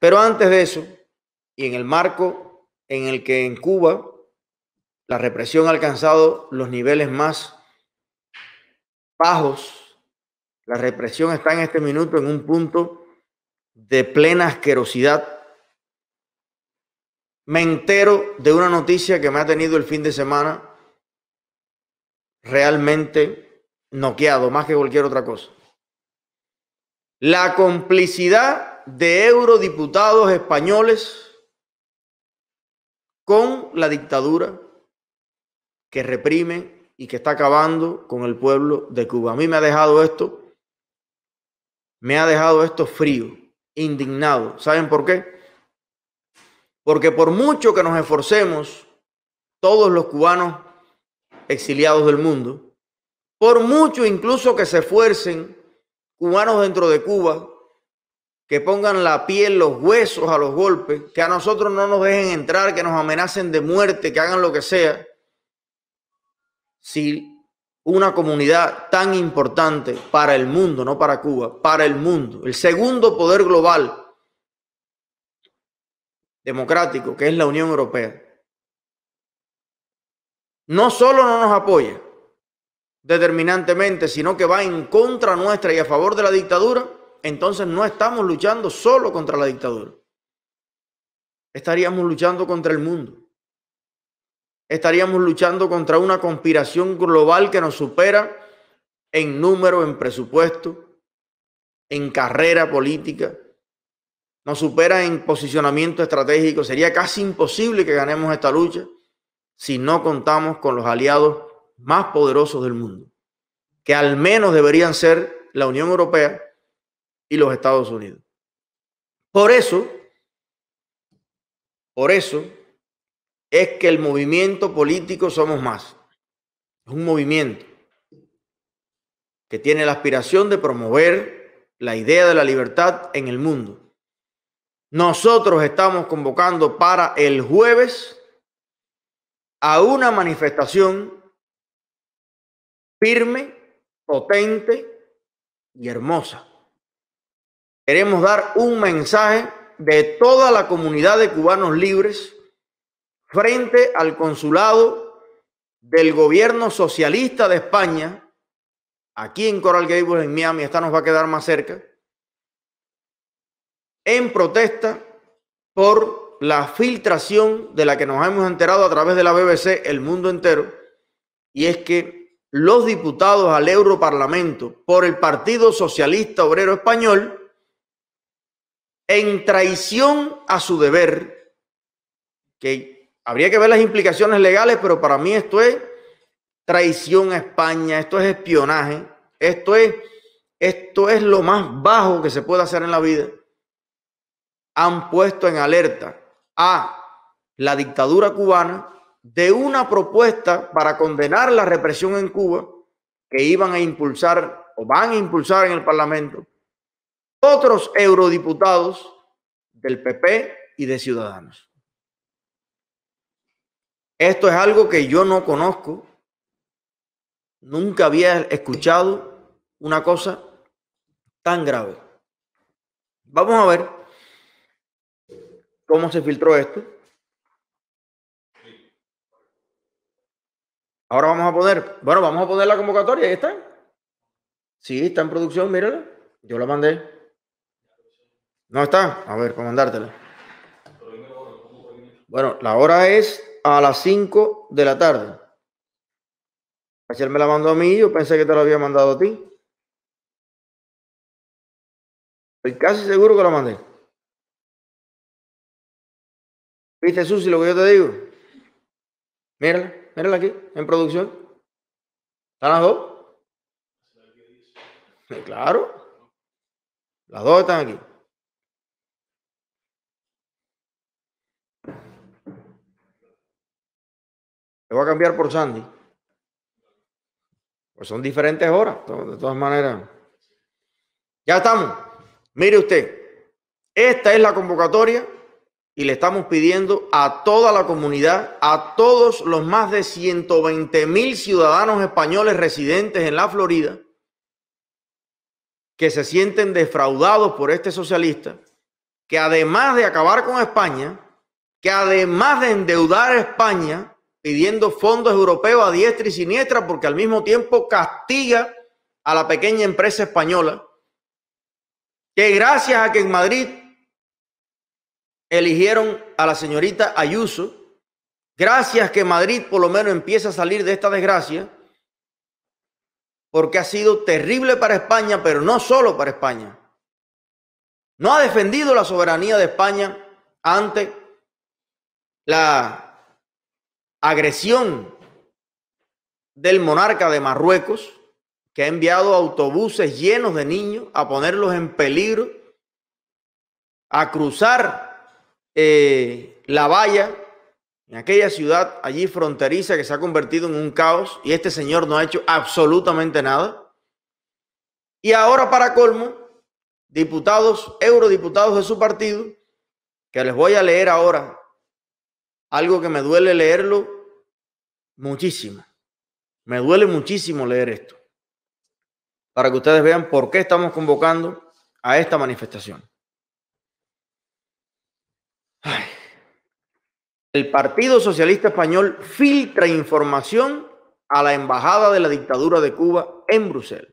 Pero antes de eso, y en el marco en el que en Cuba la represión ha alcanzado los niveles más bajos, la represión está en este minuto en un punto de plena asquerosidad. Me entero de una noticia que me ha tenido el fin de semana realmente noqueado, más que cualquier otra cosa. La complicidad de eurodiputados españoles con la dictadura que reprime y que está acabando con el pueblo de Cuba. A mí me ha dejado esto, me ha dejado esto frío, indignado. ¿Saben por qué? Porque por mucho que nos esforcemos, todos los cubanos exiliados del mundo, por mucho incluso que se esfuercen cubanos dentro de Cuba, que pongan la piel, los huesos a los golpes, que a nosotros no nos dejen entrar, que nos amenacen de muerte, que hagan lo que sea. Si una comunidad tan importante para el mundo, no para Cuba, para el mundo, el segundo poder global democrático, que es la Unión Europea, no solo no nos apoya determinantemente, sino que va en contra nuestra y a favor de la dictadura, entonces no estamos luchando solo contra la dictadura. Estaríamos luchando contra el mundo. Estaríamos luchando contra una conspiración global que nos supera en número, en presupuesto, en carrera política. Nos supera en posicionamiento estratégico. Sería casi imposible que ganemos esta lucha si no contamos con los aliados más poderosos del mundo, que al menos deberían ser la Unión Europea, y los Estados Unidos. Por eso, por eso es que el movimiento político Somos Más es un movimiento que tiene la aspiración de promover la idea de la libertad en el mundo. Nosotros estamos convocando para el jueves a una manifestación firme, potente y hermosa Queremos dar un mensaje de toda la comunidad de cubanos libres frente al consulado del gobierno socialista de España, aquí en Coral Gables, en Miami, esta nos va a quedar más cerca, en protesta por la filtración de la que nos hemos enterado a través de la BBC el mundo entero, y es que los diputados al Europarlamento por el Partido Socialista Obrero Español en traición a su deber, que habría que ver las implicaciones legales, pero para mí esto es traición a España, esto es espionaje, esto es, esto es lo más bajo que se puede hacer en la vida. Han puesto en alerta a la dictadura cubana de una propuesta para condenar la represión en Cuba que iban a impulsar o van a impulsar en el Parlamento otros eurodiputados del PP y de Ciudadanos. Esto es algo que yo no conozco, nunca había escuchado una cosa tan grave. Vamos a ver cómo se filtró esto. Ahora vamos a poner, bueno, vamos a poner la convocatoria, ahí está. Sí, está en producción, mírala. Yo la mandé. ¿No está? A ver, cómo mandártela. Bueno, la hora es a las 5 de la tarde. Ayer me la mandó a mí, yo pensé que te la había mandado a ti. Estoy casi seguro que la mandé. ¿Viste, Susi, lo que yo te digo? Mírala, mírala aquí, en producción. ¿Están las dos? Claro. Las dos están aquí. Le voy a cambiar por Sandy. Pues son diferentes horas, de todas maneras. Ya estamos. Mire usted, esta es la convocatoria y le estamos pidiendo a toda la comunidad, a todos los más de 120 mil ciudadanos españoles residentes en la Florida, que se sienten defraudados por este socialista, que además de acabar con España, que además de endeudar a España, pidiendo fondos europeos a diestra y siniestra porque al mismo tiempo castiga a la pequeña empresa española que gracias a que en Madrid eligieron a la señorita Ayuso, gracias que Madrid por lo menos empieza a salir de esta desgracia, porque ha sido terrible para España, pero no solo para España. No ha defendido la soberanía de España ante la agresión del monarca de Marruecos, que ha enviado autobuses llenos de niños a ponerlos en peligro, a cruzar eh, la valla en aquella ciudad allí fronteriza que se ha convertido en un caos y este señor no ha hecho absolutamente nada. Y ahora para colmo, diputados, eurodiputados de su partido, que les voy a leer ahora algo que me duele leerlo muchísimo. Me duele muchísimo leer esto. Para que ustedes vean por qué estamos convocando a esta manifestación. El Partido Socialista Español filtra información a la Embajada de la Dictadura de Cuba en Bruselas.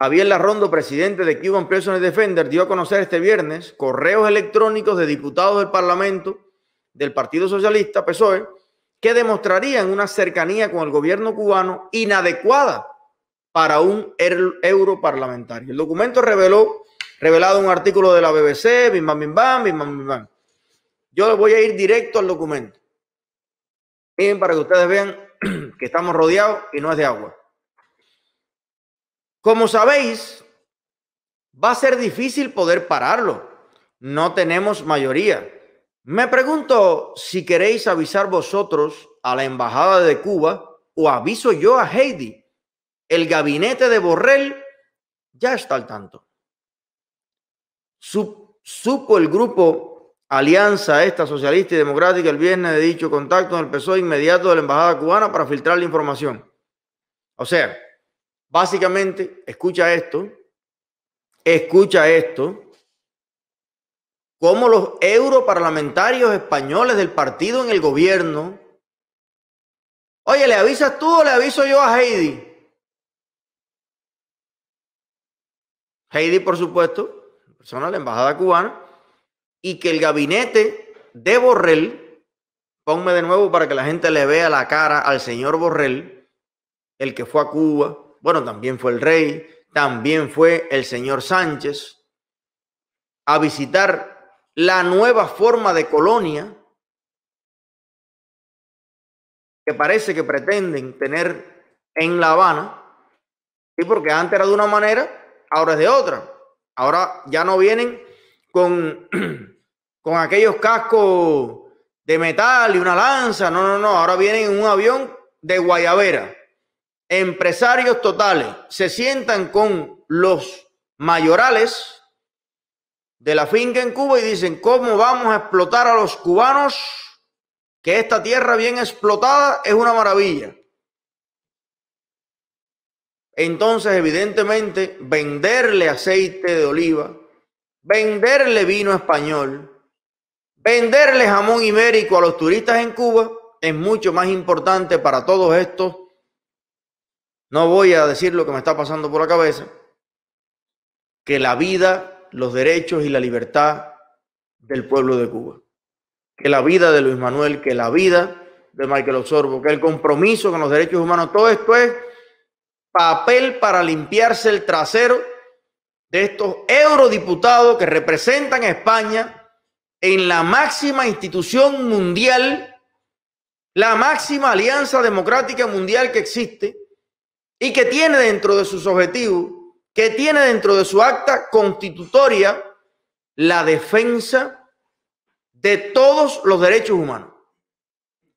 Javier Larrondo, presidente de Cuban Prisoners Defender, dio a conocer este viernes correos electrónicos de diputados del Parlamento del Partido Socialista, PSOE, que demostrarían una cercanía con el gobierno cubano inadecuada para un er-, europarlamentario. El documento reveló, revelado un artículo de la BBC, bim bam, bim bam, bim bam, Yo voy a ir directo al documento. Miren para que ustedes vean que estamos rodeados y no es de agua. Como sabéis, va a ser difícil poder pararlo. No tenemos mayoría. Me pregunto si queréis avisar vosotros a la Embajada de Cuba o aviso yo a Heidi. El gabinete de Borrell ya está al tanto. Supo el grupo Alianza Esta Socialista y Democrática el viernes de dicho contacto en el PSOE inmediato de la Embajada Cubana para filtrar la información. O sea, básicamente, escucha esto, escucha esto, como los europarlamentarios españoles del partido en el gobierno, oye, ¿le avisas tú o le aviso yo a Heidi? Heidi, por supuesto, persona de la embajada cubana, y que el gabinete de Borrell, ponme de nuevo para que la gente le vea la cara al señor Borrell, el que fue a Cuba, bueno, también fue el rey, también fue el señor Sánchez, a visitar la nueva forma de colonia que parece que pretenden tener en La Habana, y porque antes era de una manera, ahora es de otra. Ahora ya no vienen con, con aquellos cascos de metal y una lanza, no, no, no, ahora vienen en un avión de guayabera. Empresarios totales se sientan con los mayorales de la finca en Cuba y dicen, ¿cómo vamos a explotar a los cubanos? Que esta tierra bien explotada es una maravilla. Entonces, evidentemente, venderle aceite de oliva, venderle vino español, venderle jamón ibérico a los turistas en Cuba es mucho más importante para todos estos. No voy a decir lo que me está pasando por la cabeza, que la vida los derechos y la libertad del pueblo de Cuba. Que la vida de Luis Manuel, que la vida de Michael Osorbo, que el compromiso con los derechos humanos, todo esto es papel para limpiarse el trasero de estos eurodiputados que representan a España en la máxima institución mundial, la máxima alianza democrática mundial que existe y que tiene dentro de sus objetivos que tiene dentro de su acta constitutoria la defensa de todos los derechos humanos,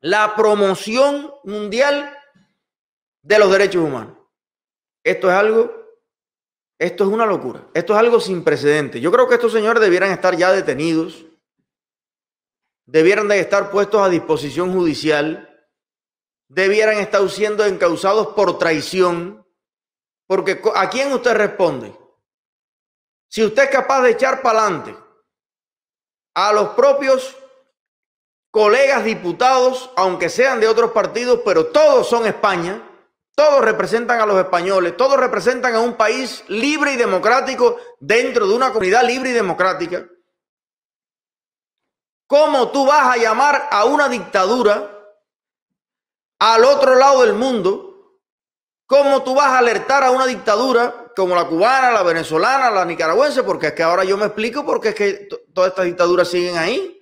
la promoción mundial de los derechos humanos. Esto es algo, esto es una locura, esto es algo sin precedente. Yo creo que estos señores debieran estar ya detenidos, debieran de estar puestos a disposición judicial, debieran estar siendo encausados por traición porque ¿a quién usted responde? Si usted es capaz de echar para adelante a los propios colegas diputados, aunque sean de otros partidos, pero todos son España, todos representan a los españoles, todos representan a un país libre y democrático dentro de una comunidad libre y democrática. ¿Cómo tú vas a llamar a una dictadura al otro lado del mundo? ¿Cómo tú vas a alertar a una dictadura como la cubana, la venezolana, la nicaragüense? Porque es que ahora yo me explico por qué es que todas estas dictaduras siguen ahí.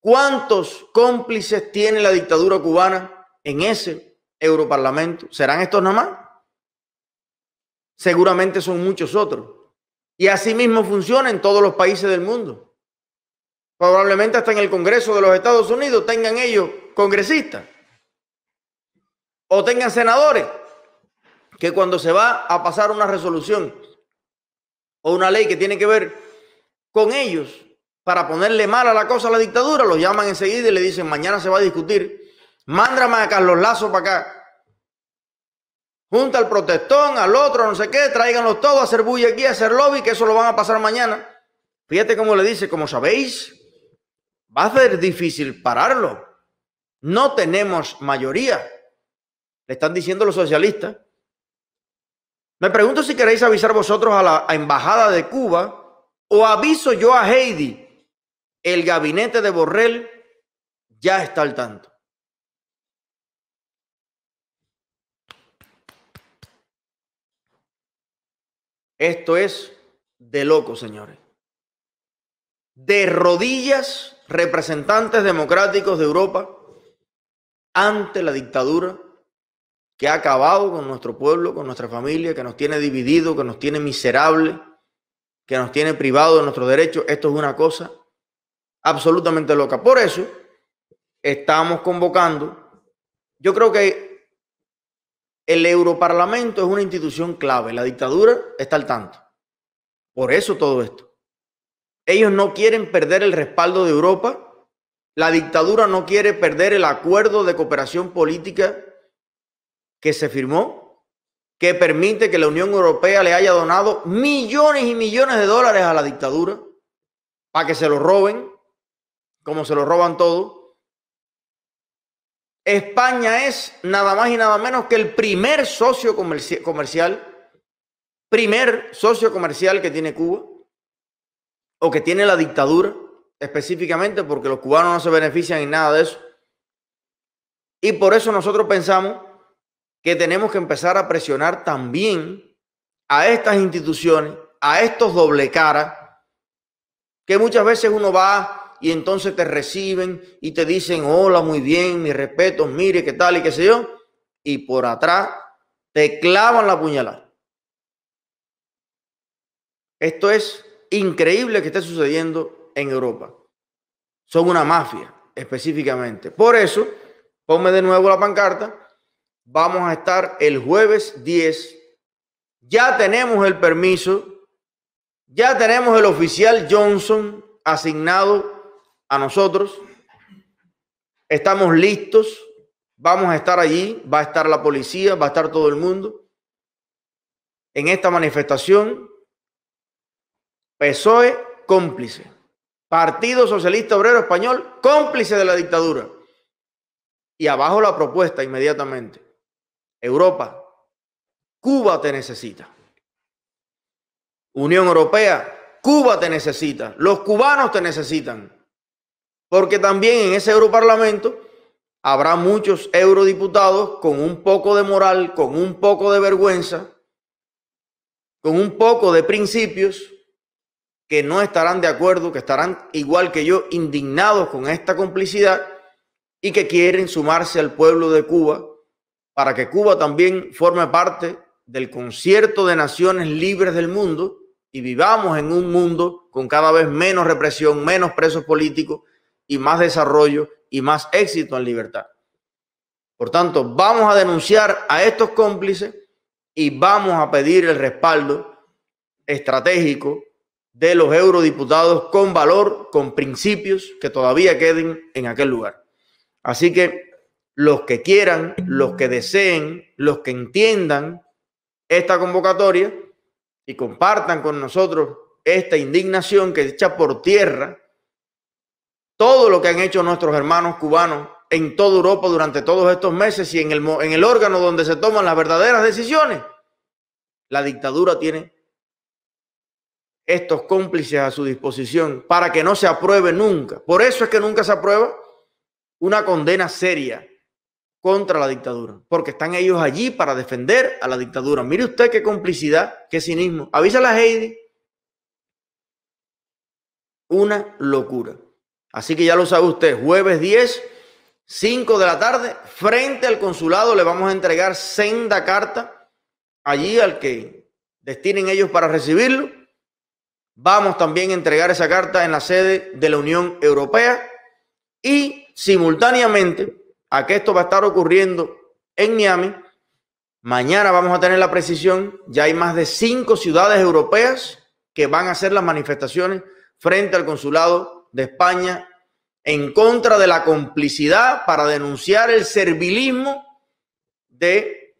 ¿Cuántos cómplices tiene la dictadura cubana en ese Europarlamento? ¿Serán estos nomás? Seguramente son muchos otros. Y así mismo funciona en todos los países del mundo. Probablemente hasta en el Congreso de los Estados Unidos tengan ellos congresistas o tengan senadores que cuando se va a pasar una resolución o una ley que tiene que ver con ellos para ponerle mal a la cosa a la dictadura, los llaman enseguida y le dicen, mañana se va a discutir, mándame a Carlos Lazo para acá. Junta al protestón, al otro, no sé qué, tráiganlos todos a hacer bulla aquí, a hacer lobby, que eso lo van a pasar mañana. Fíjate cómo le dice, como sabéis, va a ser difícil pararlo. No tenemos mayoría. Le están diciendo los socialistas. Me pregunto si queréis avisar vosotros a la embajada de Cuba o aviso yo a Heidi. El gabinete de Borrell ya está al tanto. Esto es de loco, señores. De rodillas, representantes democráticos de Europa ante la dictadura que ha acabado con nuestro pueblo, con nuestra familia, que nos tiene dividido, que nos tiene miserable, que nos tiene privado de nuestros derechos. Esto es una cosa absolutamente loca. Por eso estamos convocando. Yo creo que el Europarlamento es una institución clave. La dictadura está al tanto. Por eso todo esto. Ellos no quieren perder el respaldo de Europa. La dictadura no quiere perder el acuerdo de cooperación política que se firmó que permite que la Unión Europea le haya donado millones y millones de dólares a la dictadura para que se lo roben, como se lo roban todo. España es nada más y nada menos que el primer socio comercial, primer socio comercial que tiene Cuba o que tiene la dictadura específicamente porque los cubanos no se benefician en nada de eso. Y por eso nosotros pensamos que tenemos que empezar a presionar también a estas instituciones, a estos doble cara, que muchas veces uno va y entonces te reciben y te dicen, hola, muy bien, mis respeto, mire, qué tal y qué sé yo, y por atrás te clavan la puñalada. Esto es increíble que esté sucediendo en Europa. Son una mafia específicamente. Por eso, ponme de nuevo la pancarta Vamos a estar el jueves 10. Ya tenemos el permiso. Ya tenemos el oficial Johnson asignado a nosotros. Estamos listos. Vamos a estar allí. Va a estar la policía, va a estar todo el mundo. En esta manifestación, PSOE cómplice. Partido Socialista Obrero Español cómplice de la dictadura. Y abajo la propuesta inmediatamente. Europa, Cuba te necesita. Unión Europea, Cuba te necesita. Los cubanos te necesitan. Porque también en ese Europarlamento habrá muchos eurodiputados con un poco de moral, con un poco de vergüenza, con un poco de principios que no estarán de acuerdo, que estarán igual que yo indignados con esta complicidad y que quieren sumarse al pueblo de Cuba para que Cuba también forme parte del concierto de naciones libres del mundo y vivamos en un mundo con cada vez menos represión, menos presos políticos y más desarrollo y más éxito en libertad. Por tanto, vamos a denunciar a estos cómplices y vamos a pedir el respaldo estratégico de los eurodiputados con valor, con principios que todavía queden en aquel lugar. Así que los que quieran, los que deseen, los que entiendan esta convocatoria y compartan con nosotros esta indignación que echa por tierra todo lo que han hecho nuestros hermanos cubanos en toda Europa durante todos estos meses y en el, en el órgano donde se toman las verdaderas decisiones. La dictadura tiene estos cómplices a su disposición para que no se apruebe nunca. Por eso es que nunca se aprueba una condena seria contra la dictadura, porque están ellos allí para defender a la dictadura. Mire usted qué complicidad, qué cinismo. Avísala a Heidi. Una locura. Así que ya lo sabe usted, jueves 10, 5 de la tarde, frente al consulado le vamos a entregar senda carta allí al que destinen ellos para recibirlo. Vamos también a entregar esa carta en la sede de la Unión Europea y simultáneamente a que esto va a estar ocurriendo en Miami. Mañana vamos a tener la precisión. Ya hay más de cinco ciudades europeas que van a hacer las manifestaciones frente al consulado de España en contra de la complicidad para denunciar el servilismo de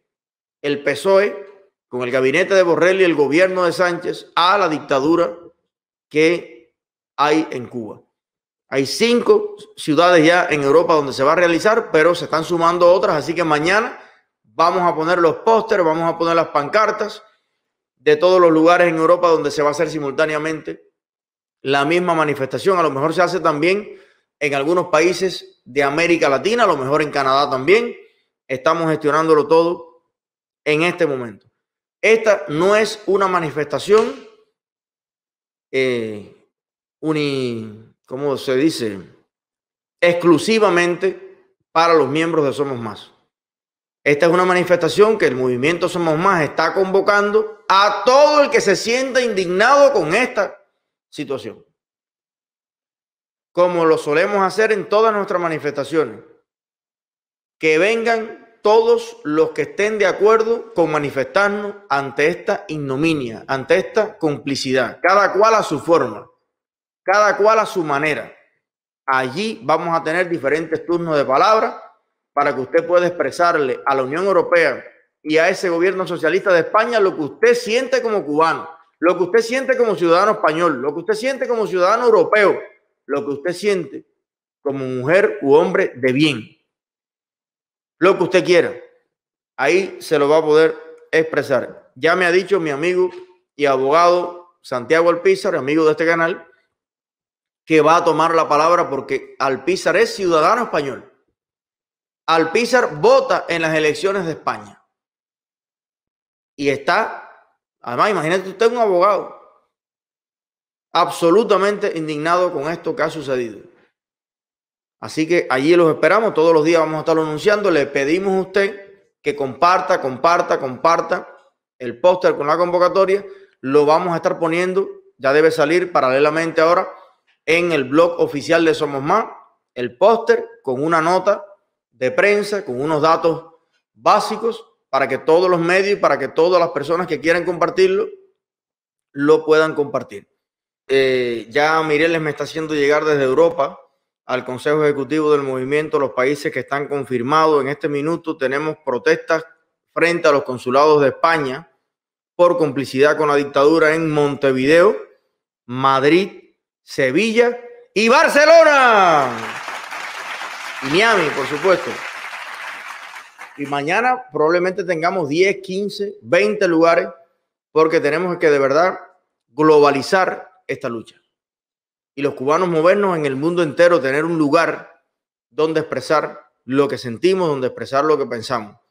el PSOE con el gabinete de Borrell y el gobierno de Sánchez a la dictadura que hay en Cuba. Hay cinco ciudades ya en Europa donde se va a realizar, pero se están sumando otras, así que mañana vamos a poner los pósteres, vamos a poner las pancartas de todos los lugares en Europa donde se va a hacer simultáneamente la misma manifestación. A lo mejor se hace también en algunos países de América Latina, a lo mejor en Canadá también. Estamos gestionándolo todo en este momento. Esta no es una manifestación eh, uni, como se dice? Exclusivamente para los miembros de Somos Más. Esta es una manifestación que el movimiento Somos Más está convocando a todo el que se sienta indignado con esta situación. Como lo solemos hacer en todas nuestras manifestaciones. Que vengan todos los que estén de acuerdo con manifestarnos ante esta ignominia, ante esta complicidad, cada cual a su forma cada cual a su manera. Allí vamos a tener diferentes turnos de palabra para que usted pueda expresarle a la Unión Europea y a ese gobierno socialista de España lo que usted siente como cubano, lo que usted siente como ciudadano español, lo que usted siente como ciudadano europeo, lo que usted siente como mujer u hombre de bien, lo que usted quiera. Ahí se lo va a poder expresar. Ya me ha dicho mi amigo y abogado Santiago Alpizar, amigo de este canal, que va a tomar la palabra porque Alpizar es ciudadano español. Alpizar vota en las elecciones de España. Y está, además, imagínate usted un abogado absolutamente indignado con esto que ha sucedido. Así que allí los esperamos, todos los días vamos a estarlo anunciando. Le pedimos a usted que comparta, comparta, comparta el póster con la convocatoria. Lo vamos a estar poniendo, ya debe salir paralelamente ahora en el blog oficial de Somos Más el póster con una nota de prensa, con unos datos básicos para que todos los medios, para que todas las personas que quieran compartirlo, lo puedan compartir. Eh, ya Mireles me está haciendo llegar desde Europa al Consejo Ejecutivo del Movimiento, los países que están confirmados. En este minuto tenemos protestas frente a los consulados de España por complicidad con la dictadura en Montevideo, Madrid, Sevilla y Barcelona. Y Miami, por supuesto. Y mañana probablemente tengamos 10, 15, 20 lugares porque tenemos que de verdad globalizar esta lucha. Y los cubanos movernos en el mundo entero, tener un lugar donde expresar lo que sentimos, donde expresar lo que pensamos.